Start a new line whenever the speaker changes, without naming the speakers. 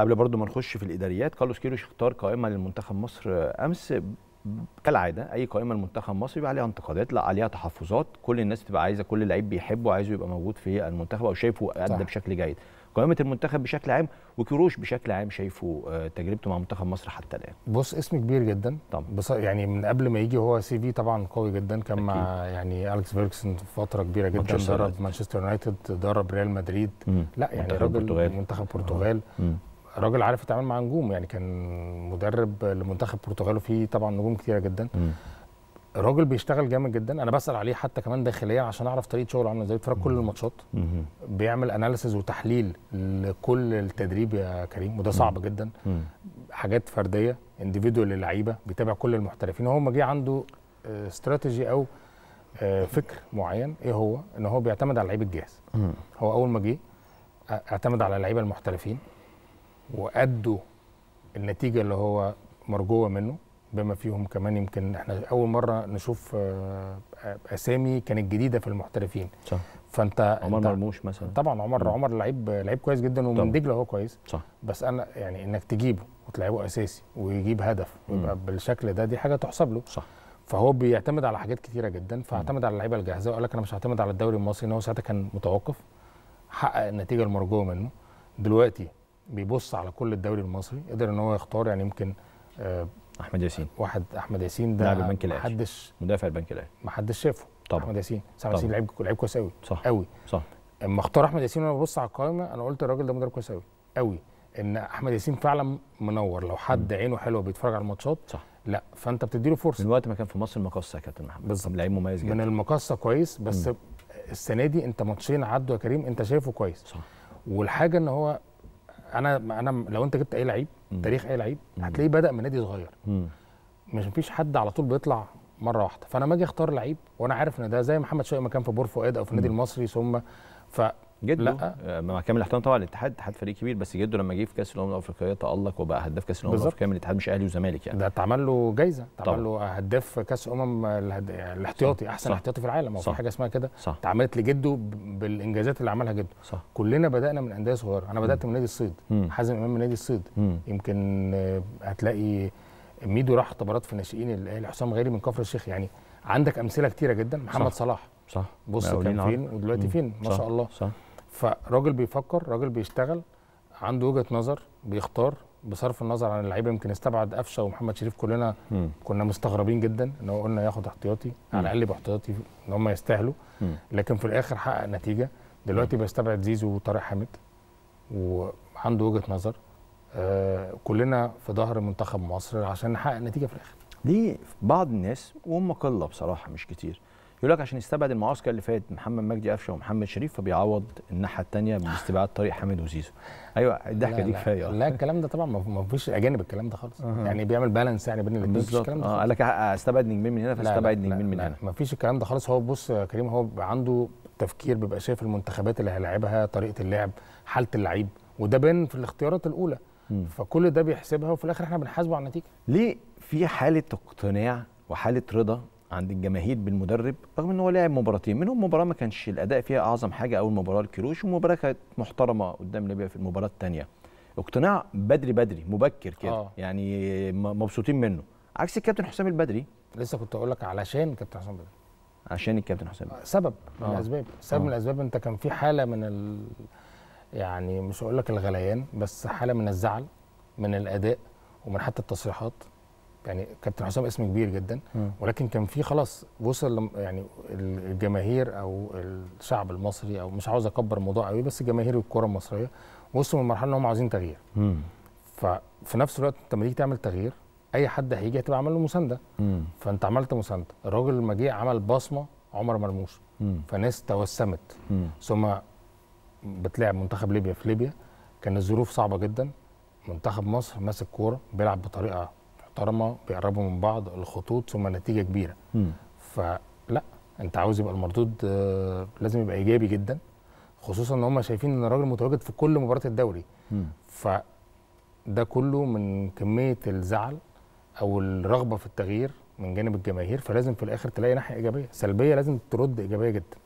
قبل برضو ما نخش في الاداريات كارلوس كيروش اختار قائمه للمنتخب مصر امس كالعاده اي قائمه للمنتخب مصر يبقى عليها انتقادات لا عليها تحفظات كل الناس تبقى عايزه كل لعيب بيحبه عايزه يبقى موجود في المنتخب او شايفه ادى بشكل جيد قائمه المنتخب بشكل عام وكيروش بشكل عام شايفه آه، تجربته مع منتخب مصر حتى الان بص اسم كبير جدا طبعا بص يعني
من قبل ما يجي هو سي في طبعا قوي جدا كان أكيد. مع يعني اليكس فيركسون فتره كبيره جدا درب مانشستر يونايتد درب ريال مدريد مم. لا يعني راجل منتخب البرتغال آه. راجل عارف يتعامل مع نجوم يعني كان مدرب لمنتخب البرتغال وفيه طبعا نجوم كتيره جدا م. راجل بيشتغل جامد جدا انا بسال عليه حتى كمان داخليا عشان اعرف طريقه شغله عامله ازاي بيتفرج كل الماتشات بيعمل اناليسز وتحليل لكل التدريب يا كريم وده صعب جدا حاجات فرديه انديفيدوال للعيبه بيتابع كل المحترفين هو ما جه عنده استراتيجي آه، او آه، فكر معين ايه هو ان هو بيعتمد على اللعيب الجاهز هو اول ما جه آه، اعتمد على اللعيبه المحترفين وادوا النتيجه اللي هو مرجوه منه بما فيهم كمان يمكن احنا اول مره نشوف آه، آه، اسامي كانت جديده في المحترفين صح فانت عمر مرموش مثلا طبعا عمر مم. عمر لعيب لعيب كويس جدا ومن دجله هو كويس صح بس انا يعني انك تجيبه وتلعبه اساسي ويجيب هدف ويبقى بالشكل ده دي حاجه تحسب له صح فهو بيعتمد على حاجات كتيره جدا فاعتمد على اللعيبه الجاهزه وقال لك انا مش هعتمد على الدوري المصري ان هو ساعتها كان متوقف حقق النتيجه المرجوه منه دلوقتي بيبص على كل الدوري المصري قدر ان هو يختار يعني يمكن آه، احمد ياسين واحد احمد ياسين ده لاعب البنك الاهلي محدش مدافع البنك الاهلي محدش شافه طبعا احمد ياسين صح ياسين لعيب لعيب كويس قوي صح قوي صح اما اختار احمد ياسين وانا ببص على القائمه انا قلت الراجل ده مدرب كويس قوي قوي ان احمد ياسين فعلا منور لو حد م. عينه حلوه بيتفرج على الماتشات صح لا فانت بتدي له فرصه من وقت ما كان في مصر المقصه يا كابتن محمد بالظبط لعيب مميز جدا من المقصه كويس بس م. السنه دي انت ماتشين عدوا يا كريم انت شايفه كويس صح والحاجه ان هو انا انا لو انت جبت اي لعيب تاريخ اي لعيب هتلاقيه بدا من نادي صغير مش مفيش حد على طول بيطلع مره واحده فانا لما اجي اختار لعيب وانا عارف ان ده زي محمد شوقي ما كان في بور فؤاد او في النادي المصري
ثم ف جده لا مع كامل الاحترام طبعا الاتحاد اتحاد فريق كبير بس جده لما جه في كاس الامم الافريقيه تالق وبقى هداف كاس الامم الافريقيه من الاتحاد مش اهلي وزمالك يعني ده اتعمل له جايزه اتعمل
له هداف كاس الامم الاحتياطي احسن صح. احتياطي في العالم هو في حاجه اسمها كده اتعملت لجده بالانجازات اللي عملها جده صح. كلنا بدانا من انديه صغيره انا بدات م. من نادي الصيد حازم امام من نادي الصيد م. يمكن هتلاقي ميدو راح اختبارات في ناشئين الاهلي حسام غيري من كفر الشيخ يعني عندك امثله كتيره جدا محمد صح. صلاح صح بص كان فين ودلوقتي فين ما شاء الله صح فراجل بيفكر راجل بيشتغل عنده وجهه نظر بيختار بصرف النظر عن اللعيبه يمكن استبعد قفشه ومحمد شريف كلنا م. كنا مستغربين جدا ان هو قلنا ياخد احتياطي على الاقل باحتياطي ان هم يستاهلوا لكن في الاخر حقق نتيجه دلوقتي بيستبعد زيزو وطارق حامد وعنده وجهه نظر
آه كلنا في ظهر منتخب مصر عشان نحقق نتيجه في الاخر دي بعض الناس وهم قله بصراحه مش كتير يقول لك عشان يستبعد المعسكر اللي فات محمد مجدي قفشه ومحمد شريف فبيعوض الناحيه الثانيه باستبعاد طارق حامد وزيزو ايوه الضحكه دي كفايه لا الكلام ده طبعا ما فيش اجانب الكلام ده خالص أه. يعني بيعمل بالانس يعني بين الاثنين بالظبط اه قال لك
استبعد نجمين من هنا فاستبعد نجمين من هنا ما فيش الكلام ده خالص هو بص يا كريم هو عنده تفكير بيبقى شايف المنتخبات اللي هيلاعبها طريقه اللعب حاله اللعيب وده بين في الاختيارات
الاولى م. فكل ده بيحسبها وفي الاخر احنا بنحاسبه على النتيجه ليه في حاله اقتناع وحاله رضا عند الجماهير بالمدرب رغم ان هو لعب مباراتين منهم مباراه ما كانش الاداء فيها اعظم حاجه اول مباراه الكروش ومباراه كانت محترمه قدام ليبيا في المباراه الثانيه اقتناع بدري بدري مبكر كده آه. يعني مبسوطين منه عكس الكابتن حسام البدري لسه كنت اقول لك علشان الكابتن حسام البدري عشان الكابتن حسام البدري سبب من آه. الاسباب
سبب آه. من الاسباب انت كان في حاله من ال... يعني مش هقول لك الغليان بس حاله من الزعل من الاداء ومن حتى التصريحات يعني كابتن حسام اسم كبير جدا ولكن كان في خلاص وصل يعني الجماهير او الشعب المصري او مش عاوز اكبر الموضوع قوي بس جماهير الكره المصريه وصلوا لمرحله ان هم عاوزين تغيير ففي نفس الوقت انت لما تيجي تعمل تغيير اي حد هيجي هتبقى عامل له مسانده فانت عملت مسانده الراجل لما جه عمل بصمه عمر مرموش فناس توسمت ثم بتلعب منتخب ليبيا في ليبيا كان الظروف صعبه جدا منتخب مصر ماسك كوره بيلعب بطريقه محترمه بيقربوا من بعض الخطوط ثم نتيجه كبيره م. فلا انت عاوز يبقى المردود آه، لازم يبقى ايجابي جدا خصوصا ان هم شايفين ان الراجل متواجد في كل مباريات الدوري م. ده كله من كميه الزعل او الرغبه في التغيير من جانب الجماهير فلازم في الاخر تلاقي ناحيه ايجابيه سلبيه لازم ترد ايجابيه جدا